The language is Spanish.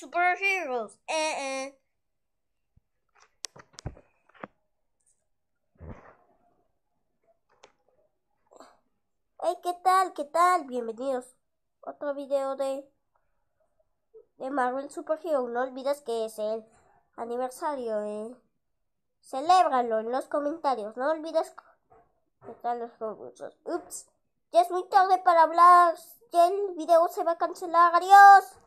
superheroes. Eh eh Hey, ¿qué tal? ¿Qué tal? Bienvenidos. Otro video de, de Marvel Hero. No olvides que es el aniversario. ¿eh? Celébralo en los comentarios. No olvides que tal los concursos. Ups. Ya es muy tarde para hablar. Ya el video se va a cancelar. Adiós.